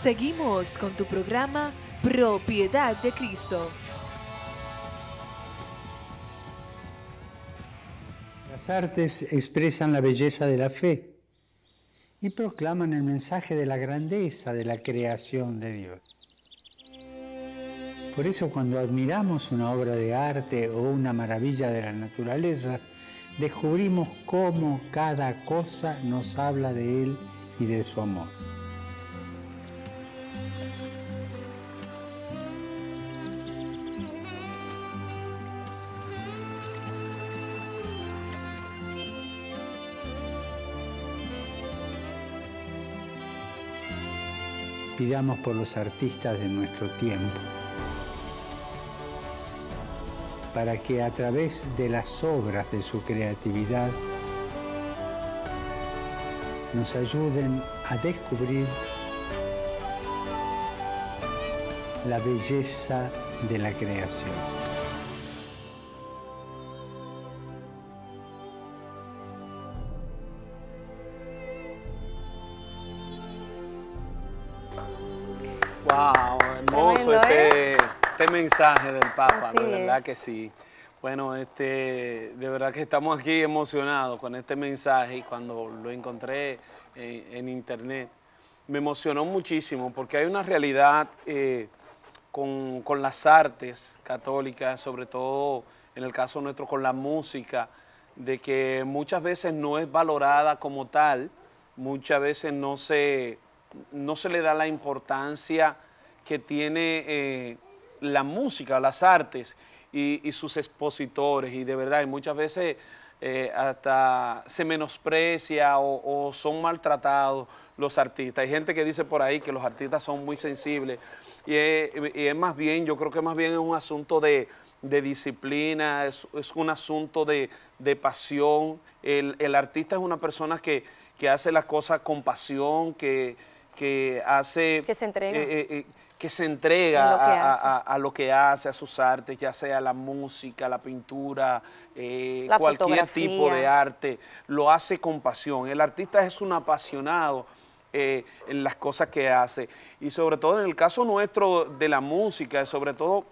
Seguimos con tu programa Propiedad de Cristo. Las artes expresan la belleza de la fe y proclaman el mensaje de la grandeza de la creación de Dios. Por eso cuando admiramos una obra de arte o una maravilla de la naturaleza, descubrimos cómo cada cosa nos habla de Él y de su amor. pidamos por los artistas de nuestro tiempo, para que a través de las obras de su creatividad nos ayuden a descubrir la belleza de la creación. mensaje del Papa, de verdad que sí. Bueno, este, de verdad que estamos aquí emocionados con este mensaje y cuando lo encontré eh, en, internet me emocionó muchísimo porque hay una realidad eh, con, las artes católicas, sobre todo en el caso nuestro con la música, de que muchas veces no es valorada como tal, muchas veces no se, no se le da la importancia que tiene eh, la música, las artes y, sus expositores y de verdad, muchas veces eh, hasta se menosprecia o, son maltratados los artistas. Hay gente que dice por ahí que los artistas son muy sensibles y es, más bien, yo creo que más bien es un asunto de, disciplina, es, un asunto de, pasión. El, artista es una persona que hace las cosas con pasión, que, que hace... Que se entrega. a, lo que hace, a sus artes, ya sea la música, la pintura, eh, cualquier tipo de arte, lo hace con pasión. El artista es un apasionado eh, en las cosas que hace. Y sobre todo en el caso nuestro de la música, sobre todo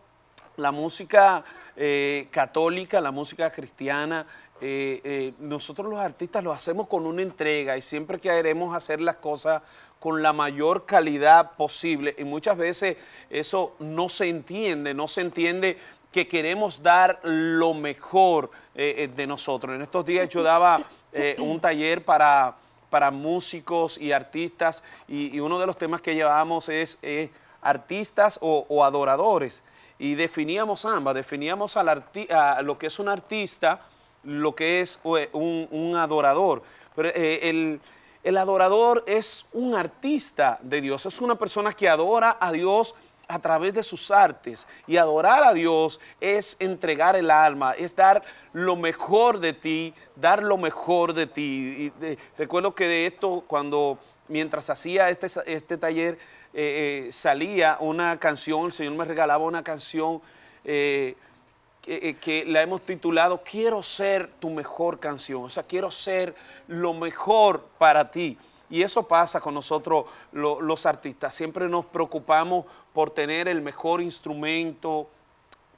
la música eh, católica, la música cristiana, eh, eh, nosotros los artistas lo hacemos con una entrega y siempre queremos hacer las cosas con la mayor calidad posible y muchas veces eso no se entiende, no se entiende que queremos dar lo mejor eh, de nosotros. En estos días yo daba un taller para, para músicos y artistas y, uno de los temas que llevábamos es artistas o, adoradores y definíamos ambas, definíamos al a lo que es un artista, lo que es eh, un, adorador. Eh, el, adorador es un artista de Dios, es una persona que adora a Dios a través de sus artes. Y adorar a Dios es entregar el alma, es dar lo mejor de ti, dar lo mejor de ti. Eh, recuerdo que de esto, cuando mientras hacía este, este taller, salía una canción, el Señor me regalaba una canción. Eh, eh, que, la hemos titulado Quiero ser tu mejor canción, o sea, quiero ser lo mejor para ti. Y eso pasa con nosotros los artistas. Siempre nos preocupamos por tener el mejor instrumento,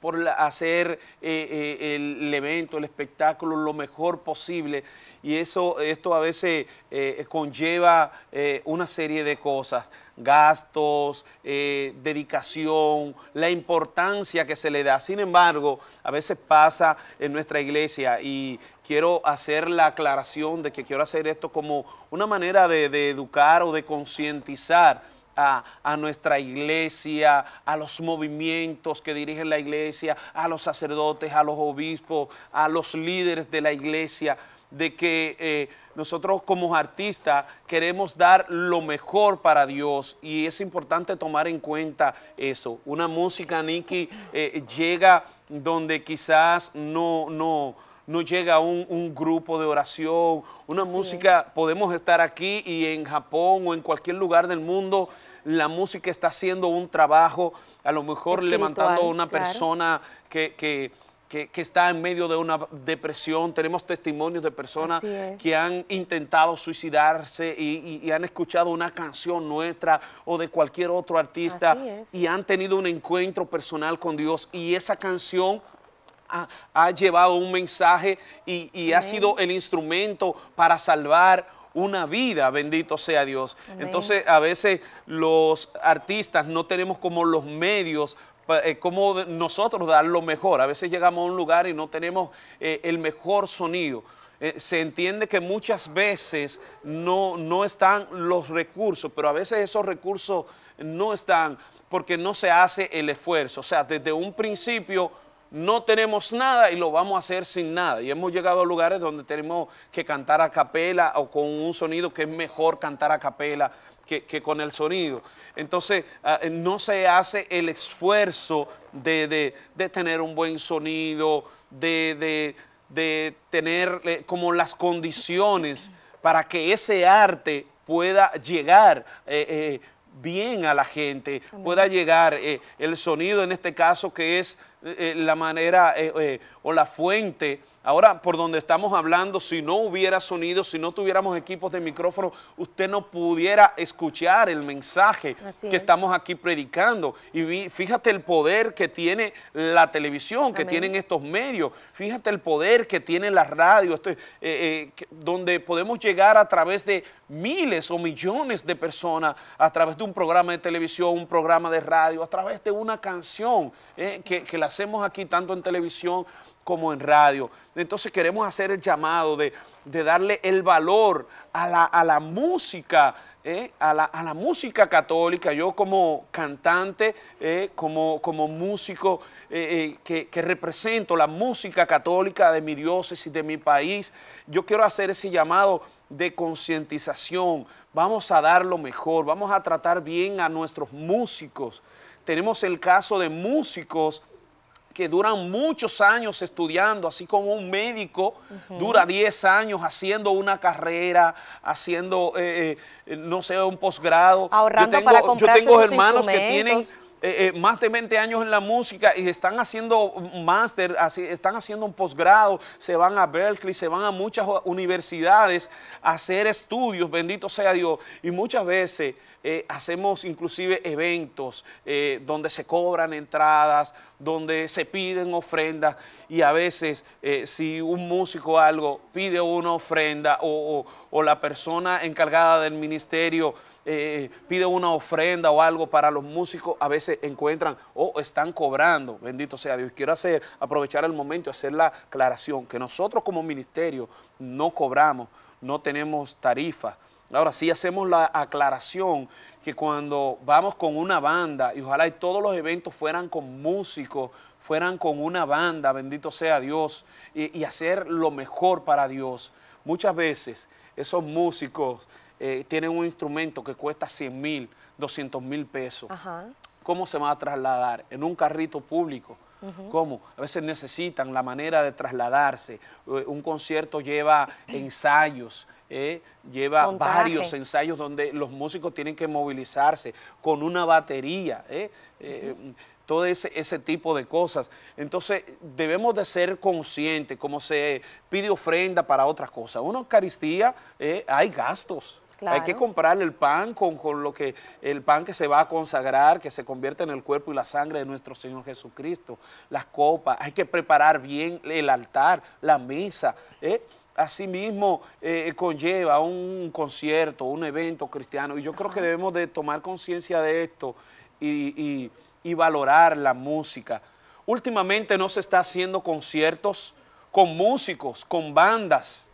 por hacer eh, el evento, el espectáculo lo mejor posible y eso, esto a veces eh, conlleva eh, una serie de cosas, gastos, eh, dedicación, la importancia que se le da. Sin embargo, a veces pasa en nuestra iglesia y quiero hacer la aclaración de que quiero hacer esto como una manera de, educar o de concientizar. a, nuestra iglesia, a los movimientos que dirigen la iglesia, a los sacerdotes, a los obispos, a los líderes de la iglesia, de que eh, nosotros como artistas queremos dar lo mejor para Dios y es importante tomar en cuenta eso. Una música, Nicky, eh, llega donde quizás no, no, no llega un, grupo de oración, una música, podemos estar aquí y en Japón o en cualquier lugar del mundo, la música está haciendo un trabajo, a lo mejor levantando a una persona que que, está en medio de una depresión. Tenemos testimonios de personas que han intentado suicidarse y, han escuchado una canción nuestra o de cualquier otro artista y han tenido un encuentro personal con Dios y esa canción ha, llevado un mensaje y, ha sido el instrumento para salvar una vida, bendito sea Dios. Entonces, a veces los artistas no tenemos como los medios eh, Como nosotros dar lo mejor. A veces llegamos a un lugar y no tenemos eh, el mejor sonido. Eh, se entiende que muchas veces no, no están los recursos, pero a veces esos recursos no están porque no se hace el esfuerzo. O sea, desde un principio no tenemos nada y lo vamos a hacer sin nada. Y hemos llegado a lugares donde tenemos que cantar a capela o con un sonido que es mejor cantar a capela que, con el sonido. Entonces, ah, eh, no se hace el esfuerzo de, tener un buen sonido, de, tener eh, como las condiciones para que ese arte pueda llegar. Eh, bien a la gente, pueda llegar el sonido en este caso que es la manera o la fuente Ahora, por donde estamos hablando, si no hubiera sonido, si no tuviéramos equipos de micrófono, usted no pudiera escuchar el mensaje que estamos aquí predicando. Y fíjate el poder que tiene la televisión, que tienen estos medios, fíjate el poder que tiene la radio, este, eh, eh, donde podemos llegar a través de miles o millones de personas, a través de un programa de televisión, un programa de radio, a través de una canción eh, que, que la hacemos aquí tanto en televisión como en radio. Entonces queremos hacer el llamado de, darle el valor a la, música, ¿eh? a, la, música católica. Yo como cantante, ¿eh? como, músico eh, que, que, represento la música católica de mi diócesis, de mi país, yo quiero hacer ese llamado de concientización. Vamos a dar lo mejor, vamos a tratar bien a nuestros músicos. Tenemos el caso de músicos que duran muchos años estudiando, así como un médico dura 10 años haciendo una carrera, haciendo, eh, eh, no sé, un posgrado. Ahorrando yo tengo, Yo tengo hermanos que tienen eh, más de 20 años en la música y están haciendo máster, están haciendo un posgrado, se van a Berkeley, se van a muchas universidades a hacer estudios, bendito sea Dios. Y muchas veces eh, hacemos inclusive eventos eh, donde se cobran entradas, donde se piden ofrendas y a veces eh, si un músico algo pide una ofrenda o, la persona encargada del ministerio pide una ofrenda o algo para los músicos, a veces encuentran o están cobrando, bendito sea Dios. Quiero hacer, aprovechar el momento y hacer la aclaración que nosotros como ministerio no cobramos, no tenemos tarifa. Ahora sí hacemos la aclaración que cuando vamos con una banda, y ojalá todos los eventos fueran con músicos, fueran con una banda, bendito sea Dios, y, hacer lo mejor para Dios. Muchas veces esos músicos eh, tienen un instrumento que cuesta 100 mil, 200 mil pesos. ¿Cómo se va a trasladar? En un carrito público. ¿Cómo? A veces necesitan la manera de trasladarse. Eh, un concierto lleva ensayos, ¿eh? lleva varios ensayos donde los músicos tienen que movilizarse con una batería, ¿eh? Eh, todo ese, tipo de cosas. Entonces debemos de ser conscientes, como se pide ofrenda para otras cosas. Una Eucaristía, hay gastos. Hay que comprar el pan con, lo que el pan que se va a consagrar, que se convierte en el cuerpo y la sangre de nuestro Señor Jesucristo, las copas, hay que preparar bien el altar, la misa asimismo eh, conlleva un concierto, un evento cristiano. Y yo creo que debemos de tomar conciencia de esto y, valorar la música. Últimamente no se está haciendo conciertos con músicos, con bandas.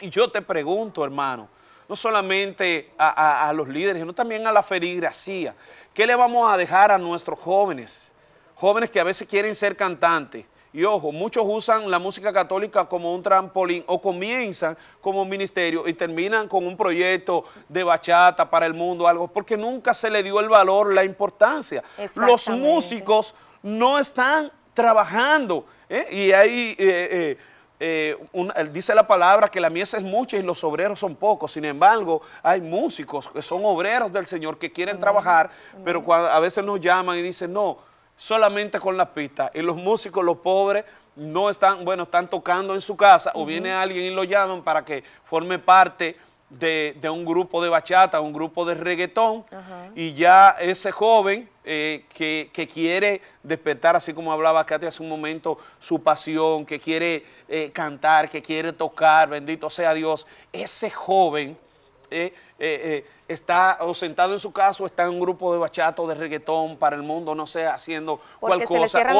Y yo te pregunto, hermano, no solamente a, los líderes, sino también a la feligresía. ¿Qué le vamos a dejar a nuestros jóvenes? Jóvenes que a veces quieren ser cantantes, y ojo, muchos usan la música católica como un trampolín o comienzan como un ministerio y terminan con un proyecto de bachata para el mundo, algo, porque nunca se le dio el valor, la importancia. Los músicos no están trabajando. ¿eh? Y ahí eh, eh, dice la palabra que la mies es mucha y los obreros son pocos. Sin embargo, hay músicos que son obreros del Señor que quieren trabajar, pero a veces nos llaman y dicen, no, solamente con la pistas Y los músicos, los pobres, no están, bueno, están tocando en su casa o viene alguien y lo llaman para que forme parte de, un grupo de bachata, un grupo de reggaetón. Y ya ese joven eh, que, quiere despertar, así como hablaba Katy hace un momento, su pasión, que quiere eh, cantar, que quiere tocar, bendito sea Dios, ese joven eh, eh, eh, está o sentado en su casa está en un grupo de bachato, de reggaetón para el mundo, no sé, haciendo cosa, o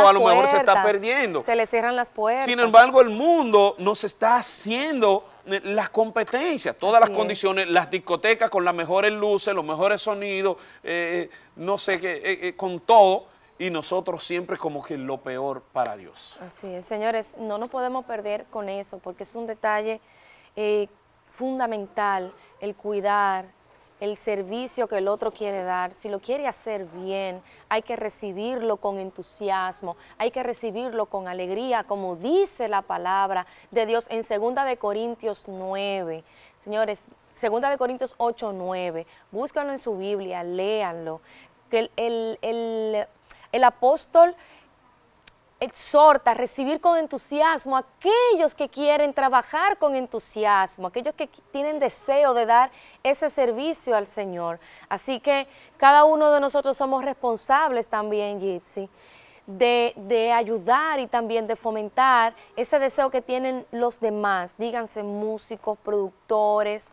a lo mejor se está perdiendo. Se le cierran las puertas. Sin embargo, el mundo nos está haciendo las competencias, todas las condiciones, las discotecas con las mejores luces, los mejores sonidos, no sé, qué, con todo y nosotros siempre como que lo peor para Dios. Así es, señores, no nos podemos perder con eso porque es un detalle eh, fundamental el cuidar, el servicio que el otro quiere dar, si lo quiere hacer bien, hay que recibirlo con entusiasmo, hay que recibirlo con alegría, como dice la palabra de Dios en 2 Corintios 9. Señores, 2 Corintios 8, 9. Búscalo en su Biblia, léanlo. Que el, el, el apóstol exhorta a recibir con entusiasmo a aquellos que quieren trabajar con entusiasmo, aquellos que tienen deseo de dar ese servicio al Señor. Así que cada uno de nosotros somos responsables también, Gypsy, de, ayudar y también de fomentar ese deseo que tienen los demás, díganse músicos, productores,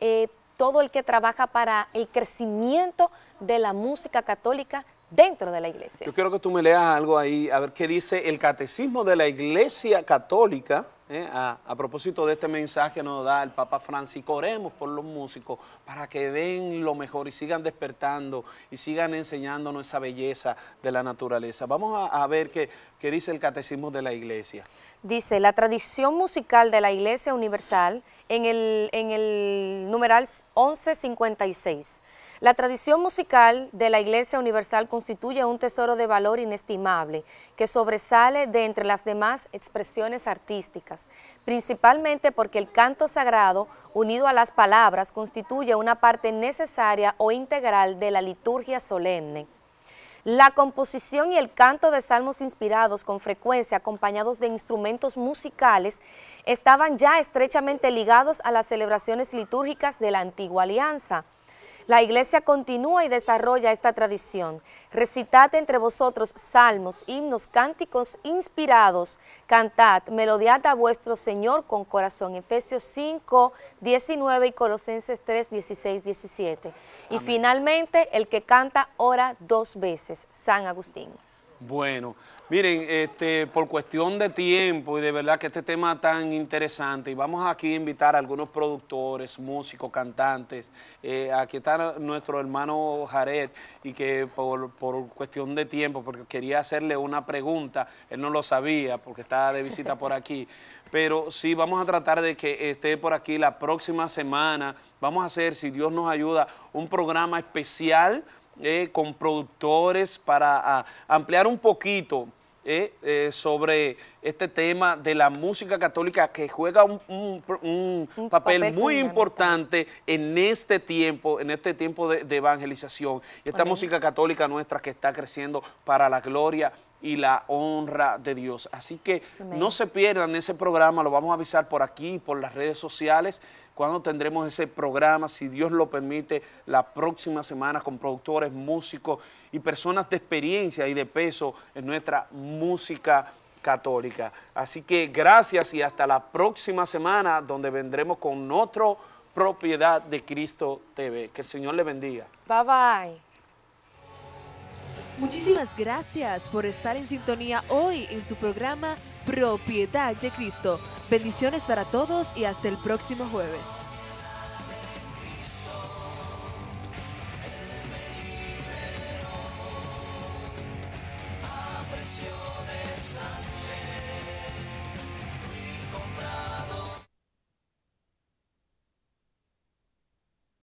eh, todo el que trabaja para el crecimiento de la música católica dentro de la iglesia. Yo quiero que tú me leas algo ahí, a ver qué dice el catecismo de la iglesia católica. Eh, a, propósito de este mensaje nos da el Papa Francisco, oremos por los músicos para que den lo mejor y sigan despertando y sigan enseñándonos esa belleza de la naturaleza. Vamos a, a ver que ¿Qué dice el Catecismo de la Iglesia? Dice, la tradición musical de la Iglesia Universal en el, numeral 1156. La tradición musical de la Iglesia Universal constituye un tesoro de valor inestimable que sobresale de entre las demás expresiones artísticas, principalmente porque el canto sagrado, unido a las palabras, constituye una parte necesaria o integral de la liturgia solemne. La composición y el canto de salmos inspirados con frecuencia acompañados de instrumentos musicales estaban ya estrechamente ligados a las celebraciones litúrgicas de la antigua alianza. La iglesia continúa y desarrolla esta tradición. Recitad entre vosotros salmos, himnos, cánticos inspirados. Cantad, melodiad a vuestro Señor con corazón. Efesios 5, 19 y Colosenses 3, 16, 17. Y finalmente, el que canta ora dos veces. San Agustín. Bueno. Miren, este, por cuestión de tiempo y de verdad que este tema tan interesante, y vamos aquí a invitar a algunos productores, músicos, cantantes. Eh, aquí está nuestro hermano Jared, y que por, cuestión de tiempo, porque quería hacerle una pregunta, él no lo sabía porque estaba de visita por aquí, pero sí vamos a tratar de que esté por aquí la próxima semana. Vamos a hacer, si Dios nos ayuda, un programa especial. Eh, con productores para ah, ampliar un poquito eh, eh, sobre este tema de la música católica que juega un, papel, muy importante en este tiempo, en este tiempo de, evangelización. esta música católica nuestra que está creciendo para la gloria y la honra de Dios. Así que no se pierdan ese programa, lo vamos a avisar por aquí, por las redes sociales, cuando tendremos ese programa, si Dios lo permite, la próxima semana con productores, músicos y personas de experiencia y de peso en nuestra música católica. Así que gracias y hasta la próxima semana donde vendremos con otro propiedad de Cristo TV. Que el Señor le bendiga. Bye bye. Muchísimas gracias por estar en sintonía hoy en tu programa Propiedad de Cristo. Bendiciones para todos y hasta el próximo jueves.